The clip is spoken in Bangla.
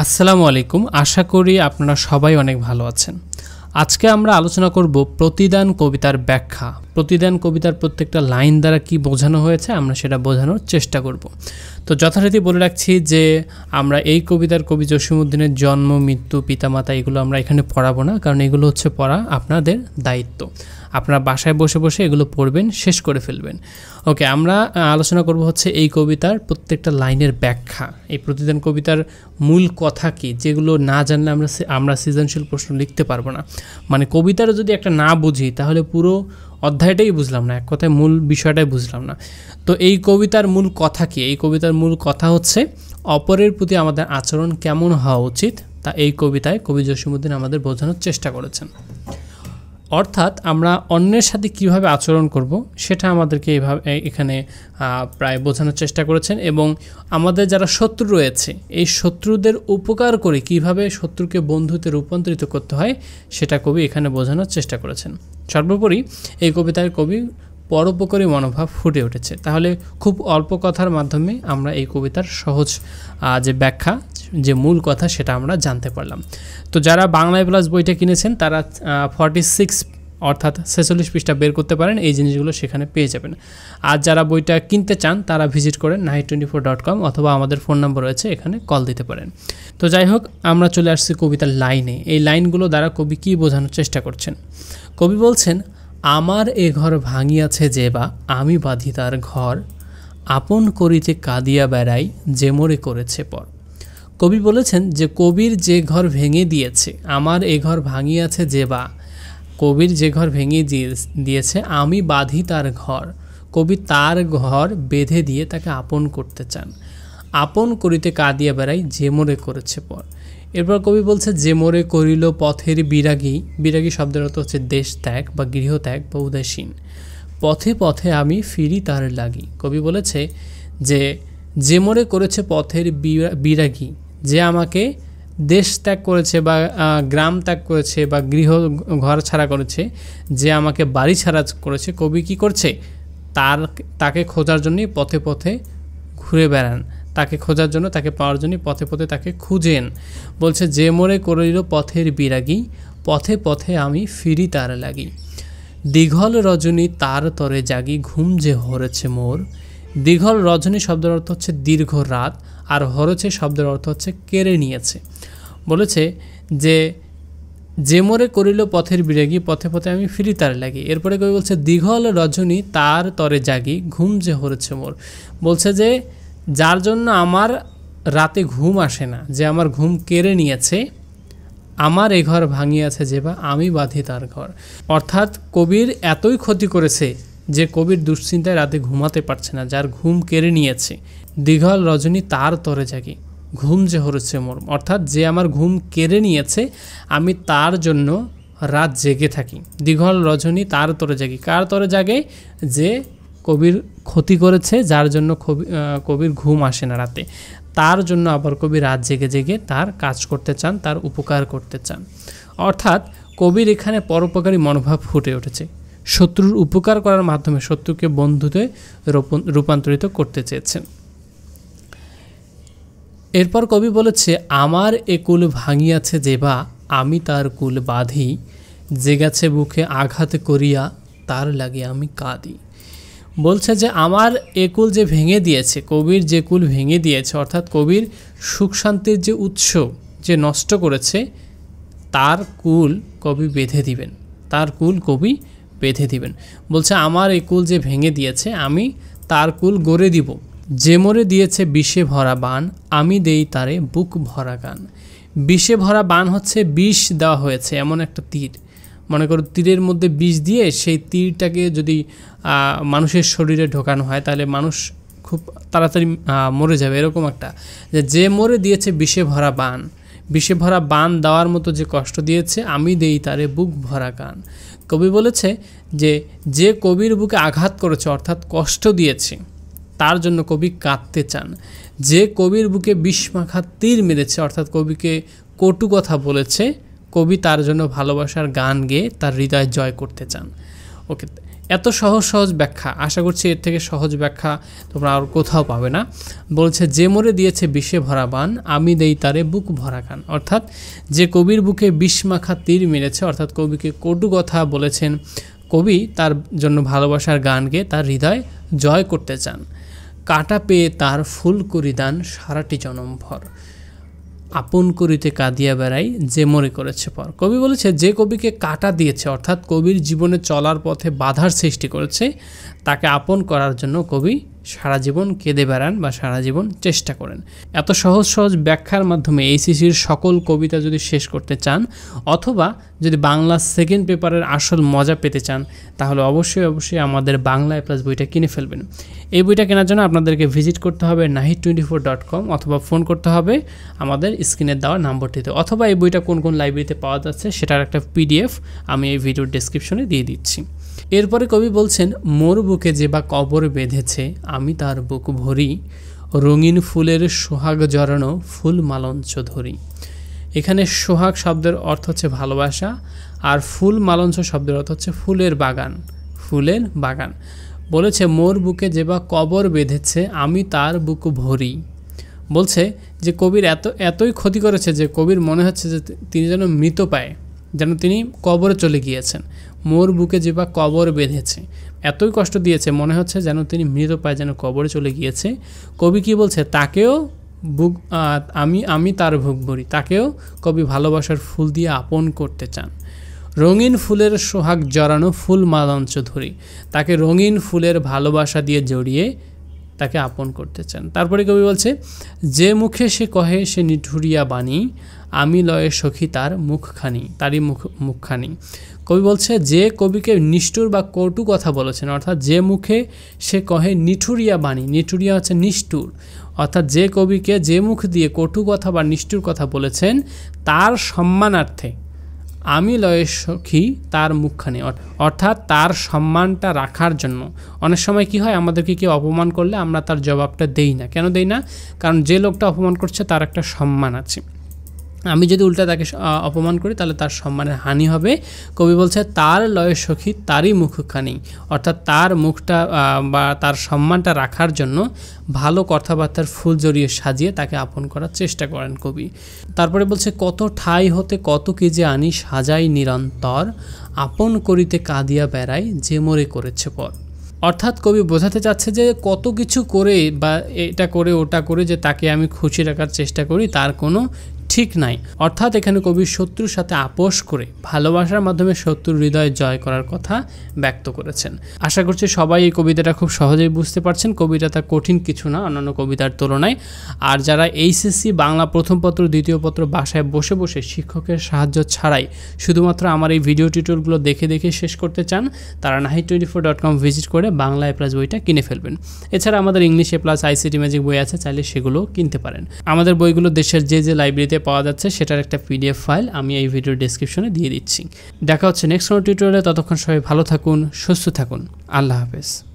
আসসালামু আলাইকুম আশা করি আপনারা সবাই অনেক ভালো আছেন আজকে আমরা আলোচনা করব প্রতিদান কবিতার ব্যাখ্যা প্রতিদান কবিতার প্রত্যেকটা লাইন দ্বারা কি বোঝানো হয়েছে আমরা সেটা বোঝানোর চেষ্টা করব তো যথারীতি বলে রাখছি যে আমরা এই কবিতার কবি জসীমউদ্দিনের জন্ম মৃত্যু পিতামাতা এগুলো আমরা এখানে পড়াবো না কারণ এগুলো হচ্ছে পড়া আপনাদের দায়িত্ব আপনারা বাসায় বসে বসে এগুলো পড়বেন শেষ করে ফেলবেন ওকে আমরা আলোচনা করব হচ্ছে এই কবিতার প্রত্যেকটা লাইনের ব্যাখ্যা এই প্রতিদান কবিতার মূল কথা কি যেগুলো না জানলে আমরা আমরা সৃজনশীল প্রশ্ন লিখতে পারবো না মানে কবিতার যদি একটা না বুঝি তাহলে পুরো অধ্যায়টাই বুঝলাম না এক কথায় মূল বিষয়টাই বুঝলাম না তো এই কবিতার মূল কথা কি এই কবিতার মূল কথা হচ্ছে অপরের প্রতি আমাদের আচরণ কেমন হওয়া উচিত তা এই কবিতায় কবি জসীমুদ্দিন আমাদের বোঝানোর চেষ্টা করেছেন অর্থাৎ আমরা অন্যের সাথে কিভাবে আচরণ করব সেটা আমাদেরকে এইভাবে এখানে প্রায় বোঝানোর চেষ্টা করেছেন এবং আমাদের যারা শত্রু রয়েছে এই শত্রুদের উপকার করে কিভাবে শত্রুকে বন্ধুতে রূপান্তরিত করতে হয় সেটা কবি এখানে বোঝানোর চেষ্টা করেছেন সর্বোপরি এই কবিতার কবি পরোপকারী মনোভাব ফুটে উঠেছে তাহলে খুব অল্প কথার মাধ্যমে আমরা এই কবিতার সহজ যে ব্যাখ্যা যে মূল কথা সেটা আমরা জানতে পারলাম তো যারা বাংলায় প্লাস বইটা কিনেছেন তারা ফর্টি সিক্স অর্থাৎ ছেচল্লিশ পৃষ্ঠা বের করতে পারেন এই জিনিসগুলো সেখানে পেয়ে যাবেন আর যারা বইটা কিনতে চান তারা ভিজিট করেন নাইট টোয়েন্টি ফোর ডট কম অথবা আমাদের ফোন নম্বর রয়েছে এখানে কল দিতে পারেন তো যাই হোক আমরা চলে আসছি কবিতার লাইনে এই লাইনগুলো দ্বারা কবি কী বোঝানোর চেষ্টা করছেন কবি বলছেন আমার এ ঘর ভাঙিয়াছে যে বা আমি বাঁধি তার ঘর আপন করিতে কাঁদিয়া বেড়াই যে মোরে করেছে পর কবি বলেছেন যে কবির যে ঘর ভেঙে দিয়েছে আমার এ ঘর ভাঙিয়াছে যে বা কবির যে ঘর ভেঙে দিয়ে দিয়েছে আমি বাঁধি তার ঘর কবি তার ঘর বেঁধে দিয়ে তাকে আপন করতে চান আপন করিতে কাঁদিয়া বেড়াই যে মরে করেছে পর এরপর কবি বলছে যে মরে করিল পথের বিরাগী বিরাগী শব্দের অর্থ হচ্ছে দেশ ত্যাগ বা গৃহত্যাগ বা উদাসীন পথে পথে আমি ফিরি তার লাগি কবি বলেছে যে যে মরে করেছে পথের বিরাগী যে আমাকে দেশ ত্যাগ করেছে বা গ্রাম ত্যাগ করেছে বা গৃহ ঘর ছাড়া করেছে যে আমাকে বাড়ি ছাড়া করেছে কবি কি করছে তার তাকে খোঁজার জন্যই পথে পথে ঘুরে বেড়ান তাকে খোঁজার জন্য তাকে পাওয়ার জন্যই পথে পথে তাকে খুঁজেন বলছে যে মোরে করিল পথের বিরাগী পথে পথে আমি ফিরি তার লাগি দীঘল রজনী তার তরে জাগি ঘুম যে হরেছে মোর দীঘল রজনী শব্দের অর্থ হচ্ছে দীর্ঘ রাত আর হরছে শব্দের অর্থ হচ্ছে কেড়ে নিয়েছে বলেছে যে যে মোরে করিল পথের বিরাগি পথে পথে আমি ফিরি তার লাগি এরপরে কবি বলছে দীঘল রজনী তার তরে জাগি ঘুম যে হরেছে মোর বলছে যে যার জন্য আমার রাতে ঘুম আসে না যে আমার ঘুম কেড়ে নিয়েছে আমার এ ঘর ভাঙিয়াছে যে বা আমি বাঁধি তার ঘর অর্থাৎ কবির এতই ক্ষতি করেছে যে কবির দুশ্চিন্তায় রাতে ঘুমাতে পারছে না যার ঘুম কেড়ে নিয়েছে দীঘল রজনী তার তরে জাগি ঘুম যে হরেছে মোর অর্থাৎ যে আমার ঘুম কেড়ে নিয়েছে আমি তার জন্য রাত জেগে থাকি দীঘল রজনী তার তরে জাগি কার তরে জাগে যে কবির ক্ষতি করেছে যার জন্য কবির ঘুম আসে না রাতে তার জন্য আবার কবি রাত জেগে জেগে তার কাজ করতে চান তার উপকার করতে চান অর্থাৎ কবির এখানে পরোপকারী মনোভাব ফুটে উঠেছে শত্রুর উপকার করার মাধ্যমে শত্রুকে বন্ধুতে রূপান্তরিত করতে চেয়েছেন এরপর কবি বলেছে আমার এ কুল ভাঙিয়াছে যে বা আমি তার কুল বাঁধি যে গেছে বুকে আঘাত করিয়া তার লাগে আমি কাঁদি বলছে যে আমার এ কুল যে ভেঙে দিয়েছে কবির যে কুল ভেঙে দিয়েছে অর্থাৎ কবির সুখ শান্তির যে উৎস যে নষ্ট করেছে তার কুল কবি বেঁধে দিবেন তার কুল কবি বেঁধে দিবেন বলছে আমার এই কুল যে ভেঙে দিয়েছে আমি তার কুল গড়ে দিব যে মরে দিয়েছে বিষে ভরা বান আমি দেই তারে বুক ভরা গান বিষে ভরা বান হচ্ছে বিষ দেওয়া হয়েছে এমন একটা তীর মনে করো তীরের মধ্যে বিষ দিয়ে সেই তীরটাকে যদি মানুষের শরীরে ঢোকানো হয় তাহলে মানুষ খুব তাড়াতাড়ি মরে যাবে এরকম একটা যে মরে দিয়েছে বিষে ভরা বান বিষে ভরা বান দেওয়ার মতো যে কষ্ট দিয়েছে আমি দেই তারে বুক ভরা গান কবি বলেছে যে যে কবির বুকে আঘাত করেছে অর্থাৎ কষ্ট দিয়েছে তার জন্য কবি কাঁদতে চান যে কবির বুকে বিষমাখা তীর মেরেছে অর্থাৎ কবিকে কটু কথা বলেছে কবি তার জন্য ভালোবাসার গান গেয়ে তার হৃদয় জয় করতে চান ওকে এত সহজ সহজ ব্যাখ্যা আশা করছি এর থেকে সহজ ব্যাখ্যা তোমরা আর কোথাও পাবে না বলছে যে মরে দিয়েছে বিষে ভরা বান আমি দেই তারে বুক ভরা গান অর্থাৎ যে কবির বুকে বিষ মাখা তীর মেরেছে অর্থাৎ কবিকে কটু কথা বলেছেন কবি তার জন্য ভালোবাসার গানকে তার হৃদয় জয় করতে চান কাটা পেয়ে তার ফুল করিদান সারাটি জনমভর আপন করিতে কাঁদিয়া বেড়াই যে মরে করেছে পর কবি বলেছে যে কবিকে কাটা দিয়েছে অর্থাৎ কবির জীবনে চলার পথে বাধার সৃষ্টি করেছে তাকে আপন করার জন্য কবি সারা জীবন কেঁদে বেড়ান বা সারা জীবন চেষ্টা করেন এত সহজ সহজ ব্যাখ্যার মাধ্যমে এইসিসির সকল কবিতা যদি শেষ করতে চান অথবা যদি বাংলা সেকেন্ড পেপারের আসল মজা পেতে চান তাহলে অবশ্যই অবশ্যই আমাদের বাংলা প্লাস বইটা কিনে ফেলবেন এই বইটা কেনার জন্য আপনাদেরকে ভিজিট করতে হবে Nahid twenty four dot com অথবা ফোন করতে হবে আমাদের স্ক্রিনের দেওয়া নাম্বারটিতে অথবা এই বইটা কোন কোন লাইব্রেরিতে পাওয়া যাচ্ছে সেটার একটা পিডিএফ আমি এই ভিডিওর ডিসক্রিপশনে দিয়ে দিচ্ছি এরপরে কবি বলছেন মোর বুকে যে বা কবর বেঁধেছে আমি তার বুক ভরি রঙিন ফুলের সোহাগ জড়ানো ফুল মালঞ্চ ধরি এখানে সোহাগ শব্দের অর্থ হচ্ছে ভালোবাসা আর ফুল মালঞ্চ শব্দের অর্থ হচ্ছে ফুলের বাগান ফুলের বাগান বলেছে মোর বুকে যে বা কবর বেঁধেছে আমি তার বুক ভরি বলছে যে কবির এত এতই ক্ষতি করেছে যে কবির মনে হচ্ছে যে তিনি যেন মৃত পায় যেন তিনি কবরে চলে গিয়েছেন মোর বুকে যে বা কবর বেঁধেছে এতই কষ্ট দিয়েছে মনে হচ্ছে যেন তিনি মৃত পায় যেন কবরে চলে গিয়েছে কবি কি বলছে তাকেও বুক আমি আমি তার ভোগ ভরি তাকেও কবি ভালোবাসার ফুল দিয়ে আপন করতে চান রঙিন ফুলের সোহাগ জড়ানো ফুল মালঞ্চ ধরি তাকে রঙিন ফুলের ভালোবাসা দিয়ে জড়িয়ে তাকে আপন করতে চান তারপরে কবি বলছে যে মুখে সে কহে সে নিঠুরিয়া বাণী আমি লয়ে সখী তার মুখখানি তারই মুখ মুখখানি কবি বলছে যে কবিকে নিষ্ঠুর বা কটু কথা বলেছেন অর্থাৎ যে মুখে সে কহে নিঠুরিয়া বাণী নিঠুরিয়া হচ্ছে নিষ্ঠুর অর্থাৎ যে কবিকে যে মুখ দিয়ে কটু কথা বা নিষ্ঠুর কথা বলেছেন তার সম্মানার্থে আমি লয়ে সখী তার মুখখানি অর্থাৎ তার সম্মানটা রাখার জন্য অনেক সময় কি হয় আমাদেরকে কেউ অপমান করলে আমরা তার জবাবটা দেই না কেন দেই না কারণ যে লোকটা অপমান করছে তার একটা সম্মান আছে আমি যদি উল্টা তাকে অপমান করি তাহলে তার সম্মানের হানি হবে কবি বলছে তার লয় সখী তারই মুখখানি অর্থাৎ তার মুখটা বা তার সম্মানটা রাখার জন্য ভালো কথাবার্তার ফুল জড়িয়ে সাজিয়ে তাকে আপন করার চেষ্টা করেন কবি তারপরে বলছে কত ঠাই হতে কত কি যে আনি সাজাই নিরন্তর আপন করিতে কাঁদিয়া বেড়াই যে মরে করেছে পর অর্থাৎ কবি বোঝাতে চাচ্ছে যে কত কিছু করে বা এটা করে ওটা করে যে তাকে আমি খুশি রাখার চেষ্টা করি তার কোনো ঠিক নাই অর্থাৎ এখানে কবি শত্রুর সাথে আপোষ করে ভালোবাসার মাধ্যমে শত্রুর হৃদয় জয় করার কথা ব্যক্ত করেছেন আশা করছি সবাই এই কবিতাটা খুব সহজেই বুঝতে পারছেন কবিতা তা কঠিন কিছু না অন্যান্য কবিতার তুলনায় আর যারা এইচএসসি বাংলা প্রথম পত্র দ্বিতীয় পত্র বাসায় বসে বসে শিক্ষকের সাহায্য ছাড়াই শুধুমাত্র আমার এই ভিডিও টিউটোরগুলো দেখে দেখে শেষ করতে চান তারা নাহি twenty four dot com visit করে বাংলা এ প্লাস বইটা কিনে ফেলবেন এছাড়া আমাদের English A plus ICT magic বই আছে চাইলে সেগুলো কিনতে পারেন আমাদের বইগুলো দেশের যে যে লাইব্রেরিতে পাওয়া যাচ্ছে সেটার একটা পিডিএফ ফাইল আমি এই ভিডিওর ডিসক্রিপশনে দিয়ে দিচ্ছি দেখা হচ্ছে নেক্সট কোনো টিউটোরিয়ালে ততক্ষণ সবাই ভালো থাকুন সুস্থ থাকুন আল্লাহ হাফেজ